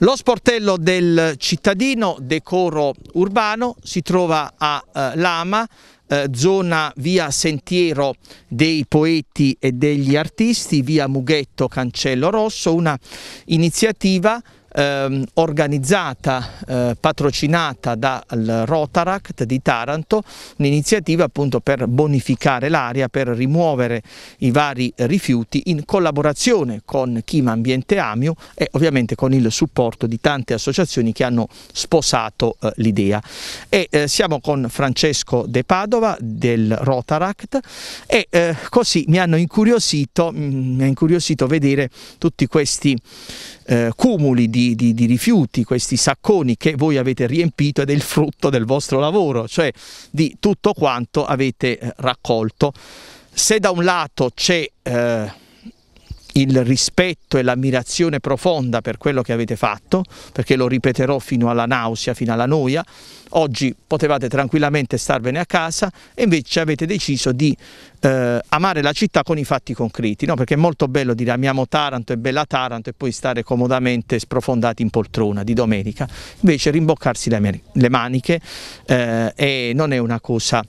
Lo sportello del cittadino, decoro urbano, si trova a eh, Lama, eh, zona via Sentiero dei Poeti e degli Artisti, via Mughetto Cancello Rosso, una iniziativa ehm, organizzata, eh, patrocinata dal Rotaract di Taranto, un'iniziativa appunto per bonificare l'aria, per rimuovere i vari rifiuti in collaborazione con Chima Ambiente Amiu e ovviamente con il supporto di tante associazioni che hanno sposato eh, l'idea. eh, siamo con Francesco De Padova del Rotaract e eh, così mi hanno incuriosito, mh, mm, mi ha incuriosito vedere tutti questi eh, cumuli di, di, di, rifiuti, questi sacconi che voi avete riempito ed è il frutto del vostro lavoro, cioè di tutto quanto avete eh, raccolto. Se da un lato c'è... Eh, il rispetto e l'ammirazione profonda per quello che avete fatto, perché lo ripeterò fino alla nausea, fino alla noia. Oggi potevate tranquillamente starvene a casa e invece avete deciso di eh, amare la città con i fatti concreti, no? perché è molto bello dire amiamo Taranto, è bella Taranto e poi stare comodamente sprofondati in poltrona di domenica, invece rimboccarsi le, le maniche eh, non è una cosa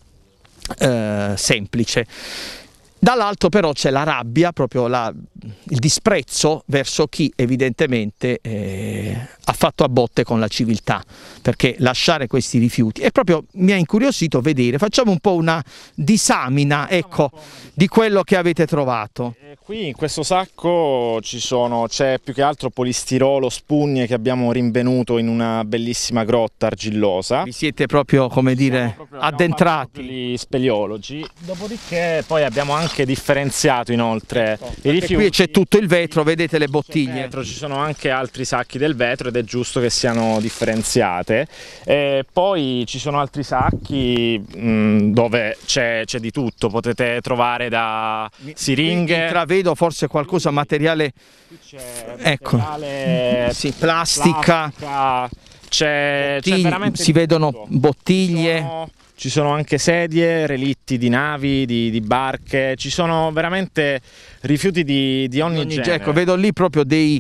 eh, semplice. Dall'altro però c'è la rabbia, proprio la, il disprezzo verso chi evidentemente eh, ha fatto a botte con la civiltà, perché lasciare questi rifiuti. E proprio mi ha incuriosito vedere, facciamo un po' una disamina ecco, di quello che avete trovato. Eh, eh, qui in questo sacco c'è più che altro polistirolo, spugne che abbiamo rinvenuto in una bellissima grotta argillosa. Vi siete proprio, come dire, proprio addentrati. Gli speleologi, dopodiché poi abbiamo anche anche differenziato inoltre ecco, i rifiuti. Qui c'è tutto il vetro, vedete le bottiglie. Dentro ci sono anche altri sacchi del vetro ed è giusto che siano differenziate. E poi ci sono altri sacchi mh, mm, dove c'è di tutto, potete trovare da siringhe. Intravedo forse qualcosa materiale, ecco. materiale sì, plastica. plastica c'è veramente si vedono bottiglie sono ci sono anche sedie, relitti di navi, di, di barche, ci sono veramente rifiuti di, di ogni, ogni genere. Ecco, vedo lì proprio dei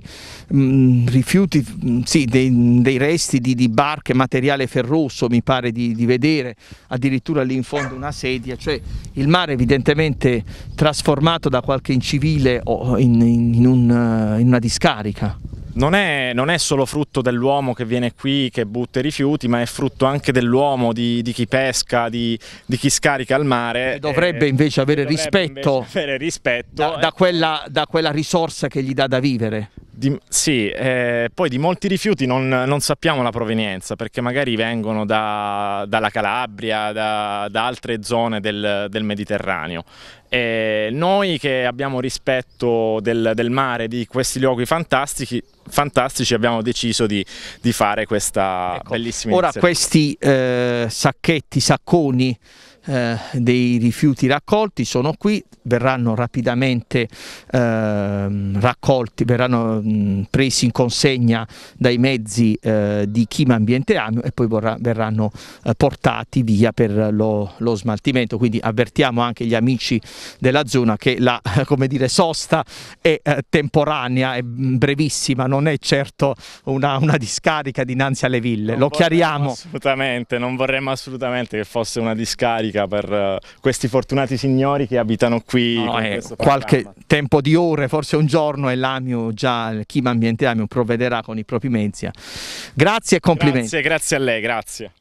mh, mm, rifiuti, mh, mm, sì, dei, dei, resti di, di, barche, materiale ferroso mi pare di, di vedere, addirittura lì in fondo una sedia, cioè il mare evidentemente trasformato da qualche incivile in, in, un, eh, in una discarica non è, non è solo frutto dell'uomo che viene qui, che butta i rifiuti, ma è frutto anche dell'uomo, di, di, chi pesca, di, di, chi scarica al mare. E dovrebbe eh, invece avere dovrebbe rispetto, invece avere rispetto da, da, eh. quella, da quella risorsa che gli dà da vivere. Di, sì, eh, poi di molti rifiuti non, non, sappiamo la provenienza perché magari vengono da, dalla Calabria, da, da, altre zone del, del Mediterraneo. E noi che abbiamo rispetto del, del mare, di questi luoghi fantastici, fantastici abbiamo deciso di, di fare questa ecco, bellissima ora iniziativa. Ora questi eh, sacchetti, sacconi eh, dei rifiuti raccolti sono qui, verranno rapidamente ehm, raccolti, verranno mh, presi in consegna dai mezzi eh, di Chima Ambiente Amio e poi vorrà, verranno eh, portati via per lo, lo, smaltimento, quindi avvertiamo anche gli amici della zona che la dire, sosta è eh, temporanea, è brevissima, non è certo una, una discarica dinanzi alle ville, non lo chiariamo. Assolutamente, non vorremmo assolutamente che fosse una discarica fantastica per eh, questi fortunati signori che abitano qui. No, eh, qualche tempo di ore, forse un giorno, e l'AMIU già, il Chima Ambiente AMIU provvederà con i propri mezzi. Eh. Grazie e complimenti. Grazie, grazie a lei, grazie.